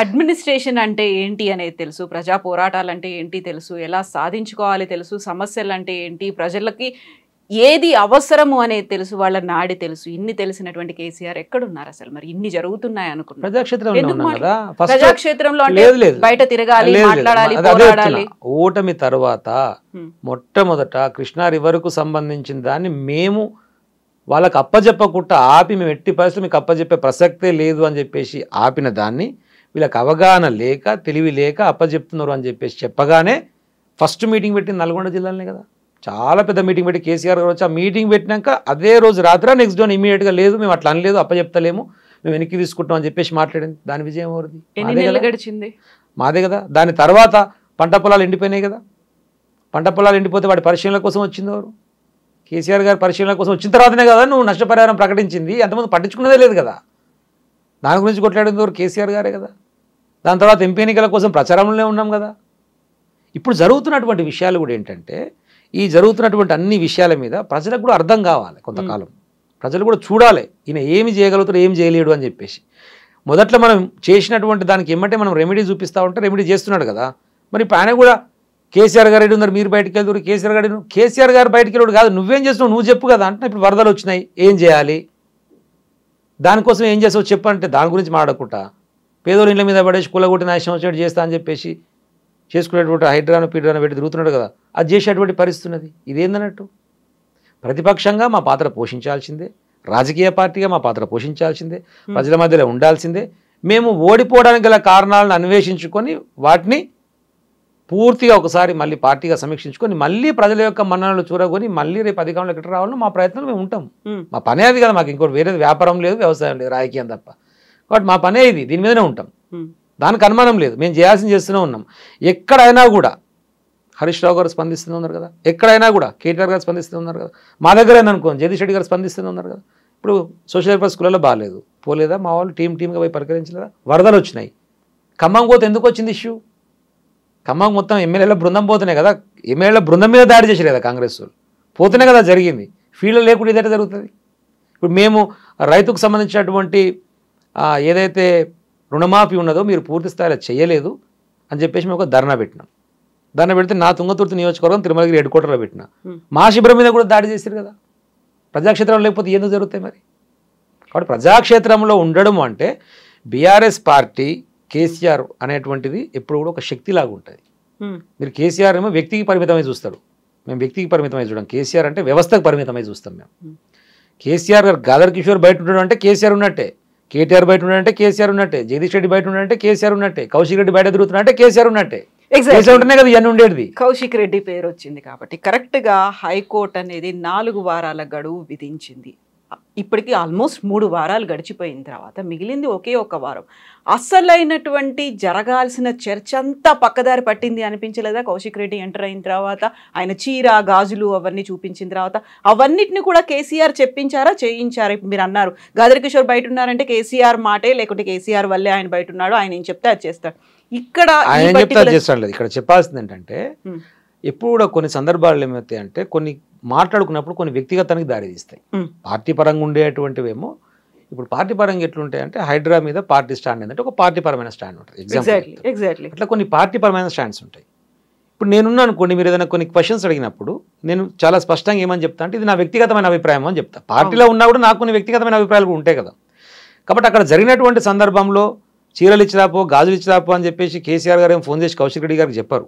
administration అంటే ఏంటి అనేది తెలుసు ప్రజా పోరాటాలు అంటే ఏంటి తెలుసు ఎలా సాధించుకోవాలి తెలుసు సమస్యలు అంటే ఏంటి ప్రజలకి ఏది అవసరము అనేది తెలుసు వాళ్ళ నాడి తెలుసు ఇన్ని తెలిసినటువంటి కేసీఆర్ ఎక్కడున్నారు అసలు మరి ఇన్ని జరుగుతున్నాయి అనుకున్నారు ప్రజాక్షేత్రంలో ప్రజాక్షేత్రంలో అంటే బయట తిరగాలి మాట్లాడాలి ఓటమి తర్వాత మొట్టమొదట కృష్ణా రివర్కు సంబంధించిన దాన్ని మేము వాళ్ళకి అప్పజెప్పకుండా ఆపి మేము ఎట్టి పరిస్థితి మీకు అప్పజెప్పే ప్రసక్తే లేదు అని చెప్పేసి ఆపిన దాన్ని వీళ్ళకి అవగాహన లేక తెలివి లేక అప్పజెప్తున్నారు అని చెప్పేసి చెప్పగానే ఫస్ట్ మీటింగ్ పెట్టింది నల్గొండ జిల్లాలనే కదా చాలా పెద్ద మీటింగ్ పెట్టి కేసీఆర్ గారు వచ్చి ఆ మీటింగ్ పెట్టినాక అదే రోజు రాత్రి నెక్స్ట్ డోన్ ఇమీడియట్గా లేదు మేము అట్లా అనలేదు అప్పచెప్తలేము మేము వెనక్కి తీసుకుంటాం అని చెప్పేసి మాట్లాడింది దాని విజయం ఎవరిది గడిచింది మాదే కదా దాని తర్వాత పంట పొలాలు ఎండిపోయినాయి కదా పంట పొలాలు ఎండిపోతే వాడి పరిశీలన కోసం వచ్చింది ఎవరు కేసీఆర్ గారి పరిశీలన కోసం వచ్చిన తర్వాతనే కదా నువ్వు నష్టపరిహారం ప్రకటించింది అంతమంది పట్టించుకున్నదే లేదు కదా దాని గురించి కొట్లాడింది ఎవరు కేసీఆర్ గారే కదా దాని తర్వాత ఎంపీ ఎన్నికల కోసం ప్రచారంలోనే ఉన్నాం కదా ఇప్పుడు జరుగుతున్నటువంటి విషయాలు కూడా ఏంటంటే ఈ జరుగుతున్నటువంటి అన్ని విషయాల మీద ప్రజలకు కూడా అర్థం కావాలి కొంతకాలం ప్రజలు కూడా చూడాలి ఈయన ఏమి చేయగలుగుతాడు ఏమి చేయలేడు అని చెప్పేసి మొదట్లో మనం చేసినటువంటి దానికి ఏమంటే మనం రెమెడీ చూపిస్తూ ఉంటే రెమెడీ చేస్తున్నాడు కదా మరి ఆయన కూడా కేసీఆర్ గారు ఉన్నారు మీరు బయటకు వెళ్తారు కేసీఆర్ గారు కేసీఆర్ గారు బయటకు వెళ్ళాడు కాదు నువ్వేం చేస్తున్నావు నువ్వు చెప్పు కదా అంటే ఇప్పుడు వరదలు వచ్చినాయి ఏం చేయాలి దానికోసం ఏం చేస్తావు చెప్పు అంటే దాని గురించి మాడకుండా పేదోళ్ళ ఇంట్ల మీద పడేసి కూలగొట్టి నాశనం వచ్చేట్టు చేస్తా అని చెప్పేసి చేసుకునేటువంటి హైడ్రాను పీడ్రాను పెట్టి తిరుగుతున్నాడు కదా అది చేసేటువంటి పరిస్థితి ఉన్నది ఇదేందన్నట్టు ప్రతిపక్షంగా మా పాత్ర పోషించాల్సిందే రాజకీయ పార్టీగా మా పాత్ర పోషించాల్సిందే ప్రజల మధ్యలో ఉండాల్సిందే మేము ఓడిపోవడానికి గల కారణాలను అన్వేషించుకొని వాటిని పూర్తిగా ఒకసారి మళ్ళీ పార్టీగా సమీక్షించుకొని మళ్ళీ ప్రజల యొక్క మన్ననలు చూరగొని మళ్ళీ రేపు అధికారంలోకి రావాలని మా ప్రయత్నం మేము ఉంటాం మా పనే అది కదా మాకు ఇంకోటి వేరేది వ్యాపారం లేదు వ్యవసాయం లేదు రాజకీయం తప్ప కాబట్టి మా పనే ఇది దీని మీదనే ఉంటాం దానికి అనుమానం లేదు మేము చేయాల్సిన చేస్తూనే ఉన్నాం ఎక్కడైనా కూడా హరీష్ రావు గారు స్పందిస్తూనే ఉన్నారు కదా ఎక్కడైనా కూడా కేటీఆర్ గారు స్పందిస్తూనే ఉన్నారు కదా మా దగ్గరైనా అనుకోండి జగదీష్ రెడ్డి గారు స్పందిస్తూనే ఉన్నారు కదా ఇప్పుడు సోషల్ వెల్ఫేర్ స్కూళ్ళలో బాగాలేదు పోలేదా మా వాళ్ళు టీం టీమ్గా పోయి పరికరించలేదా వరదలు వచ్చినాయి ఖమ్మం పోతే ఎందుకు వచ్చింది ఇష్యూ ఖమ్మం మొత్తం ఎమ్మెల్యేల బృందం పోతున్నాయి కదా ఎమ్మెల్యేల బృందం మీద దాడి చేశారు కదా కాంగ్రెస్ వాళ్ళు పోతేనే కదా జరిగింది ఫీల్డ్లో లేకుండా ఇదైతే జరుగుతుంది ఇప్పుడు మేము రైతుకు సంబంధించినటువంటి ఏదైతే రుణమాఫీ ఉన్నదో మీరు పూర్తి స్థాయిలో చేయలేదు అని చెప్పేసి మేము ఒక ధర్నా పెట్టినాం ధర్నా పెడితే నా తుంగతుర్తి నియోజకవర్గం తిరుమలగిరి హెడ్ క్వార్టర్లో పెట్టిన మా శిబిరం మీద కూడా దాడి చేశారు కదా ప్రజాక్షేత్రంలో లేకపోతే ఎందుకు జరుగుతాయి మరి కాబట్టి ప్రజాక్షేత్రంలో ఉండడం అంటే బీఆర్ఎస్ పార్టీ కేసీఆర్ అనేటువంటిది ఎప్పుడు కూడా ఒక శక్తిలాగా ఉంటుంది మీరు కేసీఆర్ ఏమో వ్యక్తికి పరిమితమై చూస్తాడు మేము వ్యక్తికి పరిమితమై చూడం కేసీఆర్ అంటే వ్యవస్థకు పరిమితమై చూస్తాం మేము కేసీఆర్ గారు గాదర్ కిషోర్ బయట ఉండడం అంటే కేసీఆర్ ఉన్నట్టే కేటీఆర్ బయట ఉన్నట్టే కేసీఆర్ ఉన్నట్టే జగదీష్ రెడ్డి బయట ఉన్నట్టే కేసీఆర్ ఉన్నట్టే కౌశిక్ రెడ్డి బయట తిరుగుతున్నాడంటే కేసీఆర్ ఉన్నట్టే ఉండేది కౌశిక్ రెడ్డి పేరు వచ్చింది కాబట్టి కరెక్ట్ గా హైకోర్టు అనేది నాలుగు వారాల గడువు విధించింది ఇప్పటికీ ఆల్మోస్ట్ మూడు వారాలు గడిచిపోయిన తర్వాత మిగిలింది ఒకే ఒక వారం అస్సలైనటువంటి జరగాల్సిన చర్చ అంతా పక్కదారి పట్టింది అనిపించలేదా కౌశిక్ రెడ్డి ఎంటర్ అయిన తర్వాత ఆయన చీర గాజులు అవన్నీ చూపించిన తర్వాత అవన్నిటిని కూడా కేసీఆర్ చెప్పించారా చేయించారా ఇప్పుడు మీరు అన్నారు గదర్ కిషోర్ బయట ఉన్నారంటే కేసీఆర్ మాటే లేకుంటే కేసీఆర్ వల్లే ఆయన బయట ఉన్నాడు ఆయన ఏం చెప్తే అది చేస్తాడు ఇక్కడ ఇక్కడ చెప్పాల్సింది ఏంటంటే ఎప్పుడు కూడా కొన్ని సందర్భాలు ఏమవుతాయి అంటే కొన్ని మాట్లాడుకున్నప్పుడు కొన్ని వ్యక్తిగతానికి దారితీస్తాయి పార్టీ పరంగా ఉండేటువంటివేమో ఇప్పుడు పార్టీ పరంగా ఎట్లుంటాయంటే హైడ్రా మీద పార్టీ స్టాండ్ ఏంటంటే ఒక పార్టీ పరమైన స్టాండ్ ఉంటుంది ఎగ్జాంపుల్ ఎగ్జాక్ట్లీ అట్లా కొన్ని పార్టీ పరమైన స్టాండ్స్ ఉంటాయి ఇప్పుడు నేనున్నా అనుకోండి మీరు ఏదైనా కొన్ని క్వశ్చన్స్ అడిగినప్పుడు నేను చాలా స్పష్టంగా ఏమని చెప్తా అంటే ఇది నా వ్యక్తిగతమైన అభిప్రాయం అని చెప్తా పార్టీలో ఉన్నా కూడా నాకు కొన్ని వ్యక్తిగతమైన అభిప్రాయాలు కూడా ఉంటాయి కదా కాబట్టి అక్కడ జరిగినటువంటి సందర్భంలో చీరలు ఇచ్చిరాపో గాజులు ఇచ్చిరాపో అని చెప్పేసి కేసీఆర్ గారు ఏం ఫోన్ చేసి కౌశిక్ రెడ్డి గారికి చెప్పారు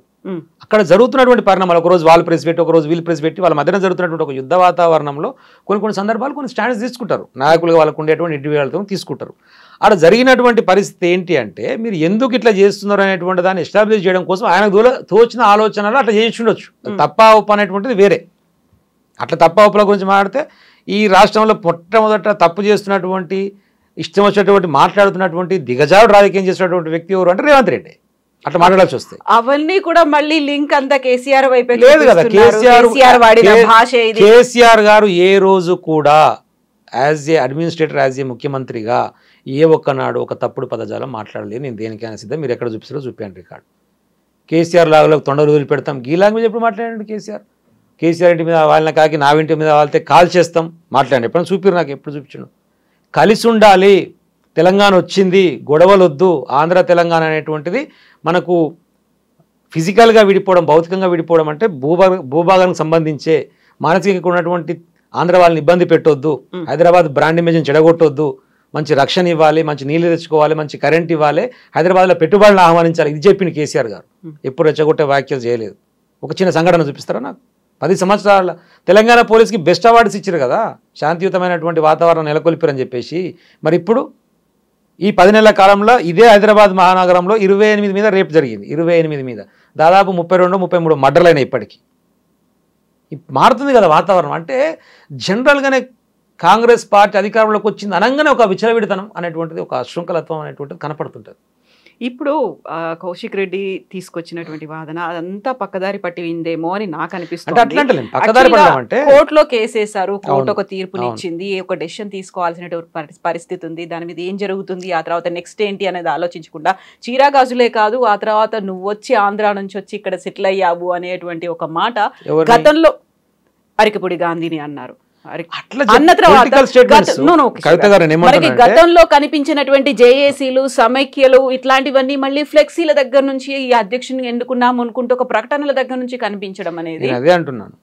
అక్కడ జరుగుతున్నటువంటి పరిణామాలు ఒకరోజు వాళ్ళు ప్రెస్ పెట్టి ఒకరోజు వీళ్ళు ప్రెస్ పెట్టి వాళ్ళ మధ్యన జరుగుతున్నటువంటి ఒక యుద్ధ వాతావరణంలో కొన్ని కొన్ని సందర్భాలు కొన్ని స్టాండ్స్ తీసుకుంటారు నాయకులుగా వాళ్ళకు ఉండేటువంటి ఇండివిజువల్తో తీసుకుంటారు అక్కడ జరిగినటువంటి పరిస్థితి ఏంటి అంటే మీరు ఎందుకు ఇట్లా చేస్తున్నారు అనేటువంటి దాన్ని ఎస్టాబ్లిష్ చేయడం కోసం ఆయన దూల తోచిన ఆలోచనలు అట్లా చేసి ఉండొచ్చు తప్ప ఉప్పు అనేటువంటిది వేరే అట్లా తప్ప ఉప్పుల గురించి మాట్లాడితే ఈ రాష్ట్రంలో మొట్టమొదట తప్పు చేస్తున్నటువంటి ఇష్టం వచ్చినటువంటి మాట్లాడుతున్నటువంటి దిగజారు రాజకీయం చేసినటువంటి వ్యక్తి ఎవరు అంటే రేవంత్ రెడ్డి అట్లా మాట్లాడాల్సి వస్తే అవన్నీ కూడా మళ్ళీ లింక్ అంతా కేసీఆర్ వైపు లేదు కదా కేసీఆర్ కేసీఆర్ గారు ఏ రోజు కూడా as a administrator as a ముఖ్యమంత్రిగా ఏ ఒక్కనాడు ఒక తప్పుడు పదజాలం మాట్లాడలేదు నేను దేనికైనా సిద్ధం మీరు ఎక్కడ చూపిస్తారో చూపాను రికార్డు కేసీఆర్ లాగులకు తొండలు వదిలిపెడతాం ఈ లాంగ్వేజ్ ఎప్పుడు మాట్లాడండి కేసీఆర్ కేసీఆర్ ఇంటి మీద వాళ్ళని కాకి నా ఇంటి మీద వాళ్ళతే కాల్ చేస్తాం మాట్లాడండి ఎప్పుడైనా చూపిరు నాకు ఎప్పుడు చూపించండు కలిసి ఉండాలి తెలంగాణ వచ్చింది గొడవలొద్దు ఆంధ్ర తెలంగాణ అనేటువంటిది మనకు ఫిజికల్గా విడిపోవడం భౌతికంగా విడిపోవడం అంటే భూభాగ భూభాగానికి సంబంధించే మానసికంగా ఉన్నటువంటి ఆంధ్ర వాళ్ళని ఇబ్బంది పెట్టొద్దు హైదరాబాద్ బ్రాండ్ ఇమేజ్ని చెడగొట్టొద్దు మంచి రక్షణ ఇవ్వాలి మంచి నీళ్లు తెచ్చుకోవాలి మంచి కరెంట్ ఇవ్వాలి హైదరాబాద్లో పెట్టుబడులను ఆహ్వానించాలి ఇది చెప్పిన కేసీఆర్ గారు ఎప్పుడు రెచ్చగొట్టే వ్యాఖ్యలు చేయలేదు ఒక చిన్న సంఘటన చూపిస్తారా నాకు పది సంవత్సరాల తెలంగాణ పోలీస్కి బెస్ట్ అవార్డ్స్ ఇచ్చారు కదా శాంతియుతమైనటువంటి వాతావరణం నెలకొల్పారని చెప్పేసి మరి ఇప్పుడు ఈ పది నెలల కాలంలో ఇదే హైదరాబాద్ మహానగరంలో ఇరవై ఎనిమిది మీద రేపు జరిగింది ఇరవై ఎనిమిది మీద దాదాపు ముప్పై రెండు ముప్పై మూడు మర్డర్లైన ఇప్పటికీ మారుతుంది కదా వాతావరణం అంటే జనరల్గానే కాంగ్రెస్ పార్టీ అధికారంలోకి వచ్చింది అనగానే ఒక విచలవిడితనం అనేటువంటిది ఒక శృంఖలత్వం అనేటువంటిది కనపడుతుంటుంది ఇప్పుడు కౌశిక్ రెడ్డి తీసుకొచ్చినటువంటి వాదన అదంతా పక్కదారి పట్టిందేమో అని నాకు అనిపిస్తుంది కోర్టులో కేసేశారు కోర్టు ఒక తీర్పునిచ్చింది ఒక డెసిషన్ తీసుకోవాల్సినటువంటి పరిస్థితి ఉంది దాని మీద ఏం జరుగుతుంది ఆ తర్వాత నెక్స్ట్ ఏంటి అనేది ఆలోచించకుండా చీరాగాజులే కాదు ఆ తర్వాత నువ్వు వచ్చి ఆంధ్ర నుంచి వచ్చి ఇక్కడ సెటిల్ అయ్యావు అనేటువంటి ఒక మాట గతంలో అరికపూడి గాంధీని అన్నారు గతంలో కనిపించినటువంటి జేఏసీలు సమైక్యలు ఇట్లాంటివన్నీ మళ్ళీ ఫ్లెక్సీల దగ్గర నుంచి ఈ అధ్యక్షుని ఎన్నుకున్నాం అనుకుంటూ ఒక ప్రకటనల దగ్గర నుంచి కనిపించడం అనేది అదే అంటున్నాను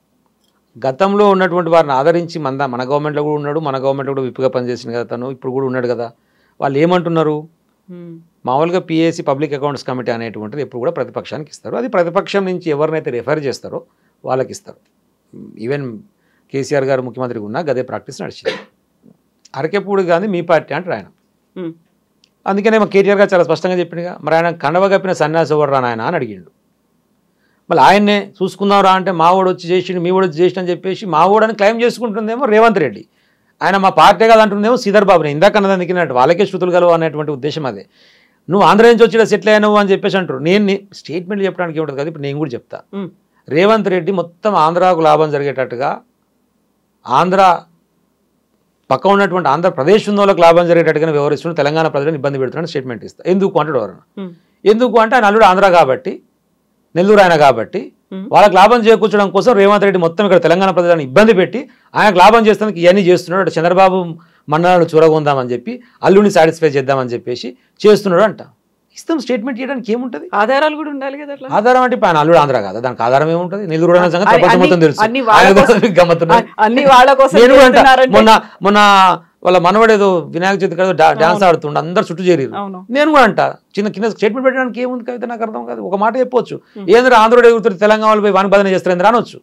గతంలో ఉన్నటువంటి వారిని ఆదరించి మన మన లో కూడా ఉన్నాడు మన గవర్నమెంట్ కూడా విప్పుగా పనిచేసింది కదా తను ఇప్పుడు కూడా ఉన్నాడు కదా వాళ్ళు ఏమంటున్నారు మామూలుగా పిఏసీ పబ్లిక్ అకౌంట్స్ కమిటీ అనేటువంటిది ఎప్పుడు కూడా ప్రతిపక్షానికి ఇస్తారు అది ప్రతిపక్షం నుంచి ఎవరినైతే రిఫర్ చేస్తారో వాళ్ళకి ఇస్తారు ఈవెన్ కేసీఆర్ గారు ముఖ్యమంత్రిగా ఉన్నా గదే ప్రాక్టీస్ నడిచింది అరకేపూడి గాంధీ మీ పార్టీ అంటారు ఆయన అందుకనే మా కేటీఆర్ గారు చాలా స్పష్టంగా చెప్పిండుగా మరి ఆయన కండవ కప్పిన సన్యాసి ఎవరు ఆయన అని అడిగిండు మళ్ళీ ఆయన్నే చూసుకుందాం రా అంటే మావోడు వచ్చి చేసిండు మీ వచ్చి చేసిన అని చెప్పేసి మా అని క్లెయిమ్ చేసుకుంటుందేమో రేవంత్ రెడ్డి ఆయన మా పార్టీ కాదు అంటుందేమో శ్రీధర్ బాబుని ఇందాక అన్నది వాళ్ళకే శృతులు గలవు అనేటువంటి ఉద్దేశం అదే నువ్వు ఆంధ్ర నుంచి వచ్చి సెటిల్ అయినవు అని చెప్పేసి అంటారు నేను స్టేట్మెంట్ చెప్పడానికి ఏముంటుంది కదా ఇప్పుడు నేను కూడా చెప్తా రేవంత్ రెడ్డి మొత్తం ఆంధ్రాకు లాభం జరిగేటట్టుగా ఆంధ్ర పక్క ఉన్నటువంటి ఆంధ్రప్రదేశ్ ఉన్న వాళ్ళకి లాభం జరిగేటట్టుగా వ్యవహరిస్తున్న తెలంగాణ ప్రజలను ఇబ్బంది పెడుతున్నాడు స్టేట్మెంట్ ఇస్తా ఎందుకు అంటాడు ఎవరన్నా ఎందుకు అంటే ఆయన అల్లుడు ఆంధ్ర కాబట్టి నెల్లూరు ఆయన కాబట్టి వాళ్ళకి లాభం చేకూర్చడం కోసం రేవంత్ రెడ్డి మొత్తం ఇక్కడ తెలంగాణ ప్రజలను ఇబ్బంది పెట్టి ఆయనకు లాభం చేస్తానికి ఇవన్నీ చేస్తున్నాడు చంద్రబాబు మండలాలను చూరగొందామని చెప్పి అల్లుడిని సాటిస్ఫై చేద్దామని చెప్పేసి చేస్తున్నాడు అంట ఇస్తాం స్టేట్మెంట్ చేయడానికి ఏముంటది ఆధారాలు కూడా ఉండాలి కదా ఆధారం అంటే పైన అల్లుడు ఆంధ్ర కదా దానికి ఆధారం ఏముంటది నెల్లూరు సంగతి వాళ్ళ కోసం మొన్న మొన్న వాళ్ళ మనవడేదో వినాయక చవితి కదా డాన్స్ ఆడుతుండే అందరు చుట్టూ చేరి నేను కూడా అంట చిన్న కింద స్టేట్మెంట్ పెట్టడానికి ఏముంది కవిత నాకు అర్థం కాదు ఒక మాట చెప్పొచ్చు ఏంద్ర ఆంధ్రుడు ఎగురుతుంది తెలంగాణలో పోయి వాని బదన చేస్తారు అనొచ్చు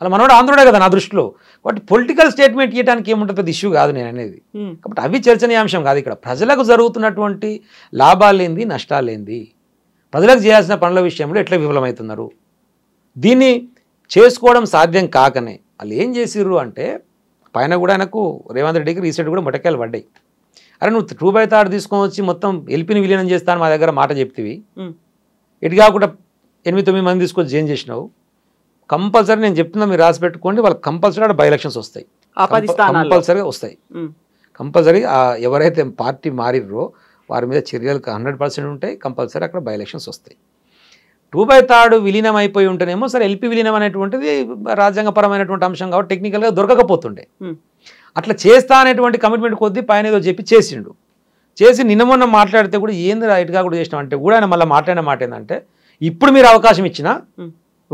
అలా మనవాడు ఆంధ్రుడే కదా నా దృష్టిలో బట్ పొలిటికల్ స్టేట్మెంట్ ఇవ్వడానికి ఏముంటుంది పెద్ద ఇష్యూ కాదు నేను అనేది కాబట్టి అవి చర్చనీయాంశం కాదు ఇక్కడ ప్రజలకు జరుగుతున్నటువంటి లాభాలేంది నష్టాలేంది ప్రజలకు చేయాల్సిన పనుల విషయంలో ఎట్లా విఫలమవుతున్నారు దీన్ని చేసుకోవడం సాధ్యం కాకనే వాళ్ళు ఏం చేసిర్రు అంటే పైన కూడా ఆయనకు రేవంత్ రెడ్డికి రీసెంట్ కూడా మొటకాయలు పడ్డాయి అరే నువ్వు టూ బై థర్డ్ తీసుకొని వచ్చి మొత్తం ఎల్పిని విలీనం చేస్తాను మా దగ్గర మాట చెప్తేవి ఇటు కాకుండా ఎనిమిది తొమ్మిది మంది తీసుకొచ్చి ఏం చేసినావు కంపల్సరీ నేను చెప్తున్నా మీరు రాసి పెట్టుకోండి వాళ్ళకి కంపల్సరీ అక్కడ బై ఎలక్షన్స్ వస్తాయి కంపల్సరీగా వస్తాయి కంపల్సరీ ఎవరైతే పార్టీ మారిర్రో వారి మీద చర్యలు హండ్రెడ్ పర్సెంట్ ఉంటాయి కంపల్సరీ అక్కడ బై ఎలక్షన్స్ వస్తాయి టూ బై థర్డ్ విలీనం అయిపోయి ఉంటేనేమో సరే ఎల్పి విలీనం అనేటువంటిది రాజ్యాంగపరమైనటువంటి అంశం కాబట్టి టెక్నికల్గా దొరకకపోతుండే అట్లా చేస్తా అనేటువంటి కమిట్మెంట్ కొద్దీ పైన ఏదో చెప్పి చేసిండు చేసి నిన్న మొన్న మాట్లాడితే కూడా ఏంది రైట్గా కూడా చేసినాం అంటే కూడా ఆయన మళ్ళీ మాట్లాడిన మాట ఏంటంటే ఇప్పుడు మీరు అవకాశం ఇచ్చినా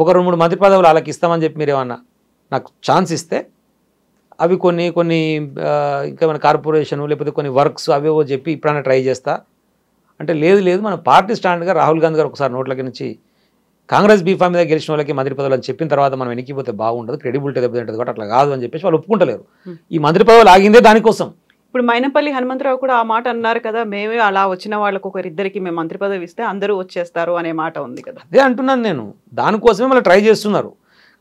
ఒక రెండు మూడు మంత్రి పదవులు వాళ్ళకి ఇస్తామని చెప్పి మీరు ఏమన్నా నాకు ఛాన్స్ ఇస్తే అవి కొన్ని కొన్ని ఇంకా మన కార్పొరేషను లేకపోతే కొన్ని వర్క్స్ అవేవో చెప్పి ఇప్పుడన్నా ట్రై చేస్తా అంటే లేదు లేదు మన పార్టీ స్టాండ్గా రాహుల్ గాంధీ గారు ఒకసారి నోట్లకి నుంచి కాంగ్రెస్ బీఫామ్ మీద గెలిచిన వాళ్ళకి మంత్రి పదవులు అని చెప్పిన తర్వాత మనం వెనక్కిపోతే బాగుండదు క్రెడిబిలిటీ దెబ్బతింటుంది కాబట్టి అట్లా కాదు అని చెప్పేసి వాళ్ళు ఒప్పుకుంటలేరు ఈ మంత్రి పదవులు ఆగిందే దానికోసం ఇప్పుడు మైనపల్లి హనుమంతరావు కూడా ఆ మాట అన్నారు కదా మేమే అలా వచ్చిన వాళ్ళకు ఒకరిద్దరికి మేము మంత్రి పదవి ఇస్తే అందరూ వచ్చేస్తారు అనే మాట ఉంది కదా అదే అంటున్నాను నేను దానికోసమే మళ్ళీ ట్రై చేస్తున్నారు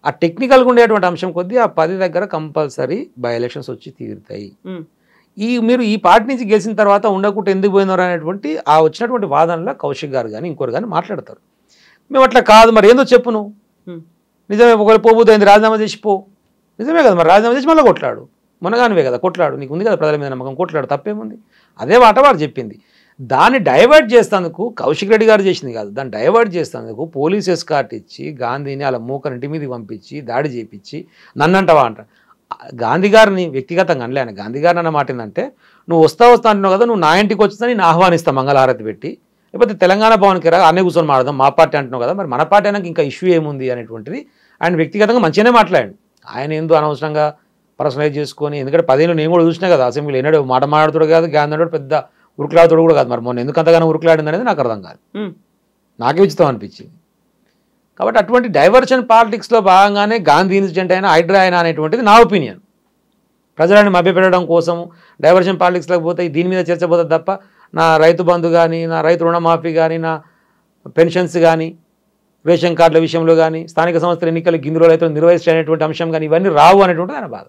ఆ టెక్నికల్గా ఉండేటువంటి అంశం కొద్దీ ఆ పది దగ్గర కంపల్సరీ బై ఎలక్షన్స్ వచ్చి తీరుతాయి ఈ మీరు ఈ పార్టీ నుంచి గెలిచిన తర్వాత ఉండకుండా ఎందుకు పోయినారు అనేటువంటి ఆ వచ్చినటువంటి వాదనలో కౌశిక్ గారు కానీ ఇంకోరు కానీ మాట్లాడతారు మేము అట్లా కాదు మరి ఏందో చెప్పును నిజమే ఒకవేళ పోబోతుంది రాజీనామా చేసి పో నిజమే కదా మరి రాజీనామా చేసి మళ్ళీ కొట్లాడు మునగానివే కదా కొట్లాడు నీకు ఉంది కదా ప్రజల మీద నమ్మకం కొట్లాడు తప్పేముంది అదే వాటవాడు వారు చెప్పింది దాన్ని డైవర్ట్ చేసేందుకు కౌశిక్ రెడ్డి గారు చేసింది కాదు దాన్ని డైవర్ట్ చేసేందుకు పోలీస్ ఎస్కార్ట్ ఇచ్చి గాంధీని అలా మూకని ఇంటి మీదకి పంపించి దాడి చేపించి నన్నంటవా అంట గాంధీ గారిని వ్యక్తిగతంగా అనలేను గాంధీ గారిని అన్న మాట ఏంటంటే నువ్వు వస్తా వస్తా అంటున్నావు కదా నువ్వు నా ఇంటికి వచ్చిందని నేను ఆహ్వానిస్తా మంగళహారతి పెట్టి లేకపోతే తెలంగాణ భవన్కి రా అన్నీ కూర్చొని మాడదాం మా పార్టీ అంటున్నావు కదా మరి మన పార్టీ అయినాక ఇంకా ఇష్యూ ఏముంది అనేటువంటిది ఆయన వ్యక్తిగతంగా మంచిగానే మాట్లాడాడు ఆయన ఎందు అనవసరంగా పర్సనలైజ్ చేసుకొని ఎందుకంటే పదిహేను నేను కూడా చూసినా కదా అసెంబ్లీ ఎన్నడూ మాట మాట్లాడుతుడు కాదు గాంధీ పెద్ద ఉరుకులాడుతుడు కూడా కాదు మరి మొన్న ఎందుకు అంతగానో ఉరుకులాడింది అనేది నాకు అర్థం కాదు నాకే ఉచితం అనిపించింది కాబట్టి అటువంటి డైవర్షన్ పాలిటిక్స్లో భాగంగానే గాంధీ ఇన్సిడెంట్ అయినా హైడ్రా అయినా అనేటువంటిది నా ఒపీనియన్ ప్రజలని మభ్యపెట్టడం కోసం డైవర్షన్ పాలిటిక్స్లోకి పోతే దీని మీద చర్చపోతుంది తప్ప నా రైతు బంధు కానీ నా రైతు రుణమాఫీ కానీ నా పెన్షన్స్ కానీ రేషన్ కార్డుల విషయంలో కానీ స్థానిక సంస్థల ఎన్నికలు గిందులో రైతులు అనేటువంటి అంశం కానీ ఇవన్నీ రావు అనేటువంటిది ఆయన బాధ